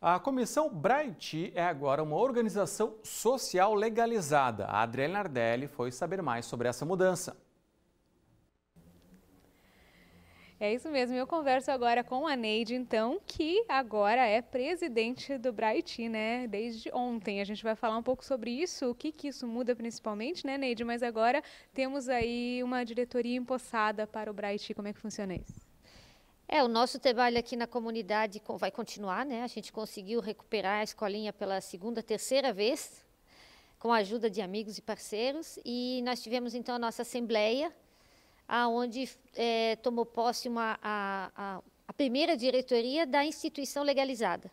A Comissão Bright é agora uma organização social legalizada. A Adriana Nardelli foi saber mais sobre essa mudança. É isso mesmo, eu converso agora com a Neide, então, que agora é presidente do Bright, né? Desde ontem. A gente vai falar um pouco sobre isso, o que, que isso muda principalmente, né, Neide? Mas agora temos aí uma diretoria empossada para o Bright. Como é que funciona isso? É, o nosso trabalho aqui na comunidade vai continuar, né? A gente conseguiu recuperar a escolinha pela segunda, terceira vez, com a ajuda de amigos e parceiros, e nós tivemos então a nossa assembleia, aonde é, tomou posse uma, a, a, a primeira diretoria da instituição legalizada.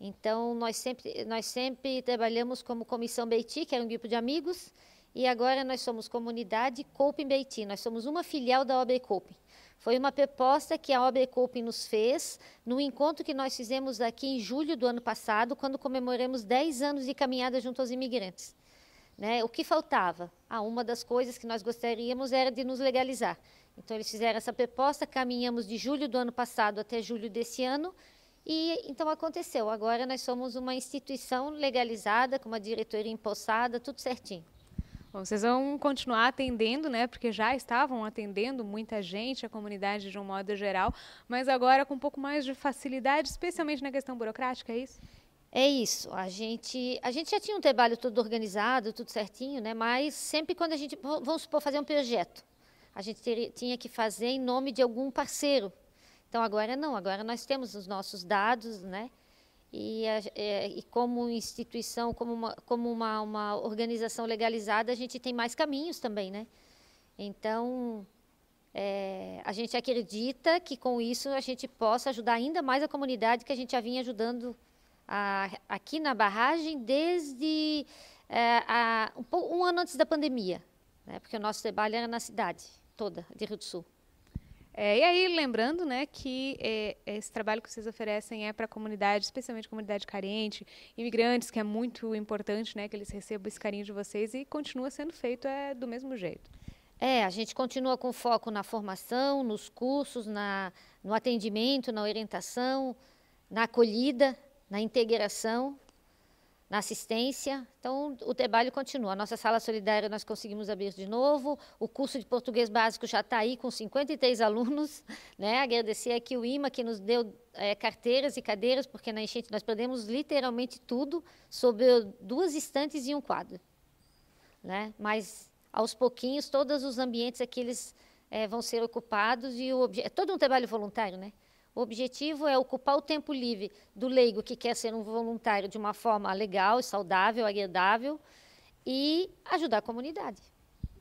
Então, nós sempre, nós sempre trabalhamos como Comissão Beiti, que era um grupo de amigos, e agora nós somos comunidade Copen Beiti, nós somos uma filial da Obre Copen. Foi uma proposta que a Obre Copen nos fez no encontro que nós fizemos aqui em julho do ano passado, quando comemoramos 10 anos de caminhada junto aos imigrantes. Né? O que faltava? Ah, uma das coisas que nós gostaríamos era de nos legalizar. Então, eles fizeram essa proposta, caminhamos de julho do ano passado até julho desse ano, e então aconteceu. Agora nós somos uma instituição legalizada, com uma diretoria empossada, tudo certinho. Bom, vocês vão continuar atendendo, né? Porque já estavam atendendo muita gente, a comunidade de um modo geral, mas agora com um pouco mais de facilidade, especialmente na questão burocrática, é isso? É isso. A gente, a gente já tinha um trabalho todo organizado, tudo certinho, né? Mas sempre quando a gente, vamos supor, fazer um projeto, a gente tinha que fazer em nome de algum parceiro. Então agora não, agora nós temos os nossos dados, né? E, é, e, como instituição, como, uma, como uma, uma, organização legalizada, a gente tem mais caminhos também, né? Então, é, a gente acredita que com isso a gente possa ajudar ainda mais a comunidade que a gente já vinha ajudando a, aqui na barragem desde é, a, um, um, ano antes da pandemia, né? porque o nosso trabalho era na cidade toda de Rio do Sul. É, e aí, lembrando né, que é, esse trabalho que vocês oferecem é para a comunidade, especialmente comunidade carente, imigrantes, que é muito importante né, que eles recebam esse carinho de vocês e continua sendo feito é, do mesmo jeito. É, a gente continua com foco na formação, nos cursos, na, no atendimento, na orientação, na acolhida, na integração na assistência. Então, o trabalho continua. A nossa sala solidária nós conseguimos abrir de novo. O curso de português básico já está aí com 53 alunos. Né? Agradecer aqui o IMA, que nos deu é, carteiras e cadeiras, porque na enchente nós perdemos literalmente tudo sobre duas estantes e um quadro. Né? Mas, aos pouquinhos, todos os ambientes aqui eles, é, vão ser ocupados. e o É todo um trabalho voluntário, né? O objetivo é ocupar o tempo livre do leigo que quer ser um voluntário de uma forma legal, saudável, agradável e ajudar a comunidade.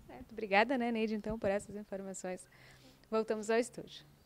Certo. Obrigada, né, Neide, então, por essas informações. Voltamos ao estúdio.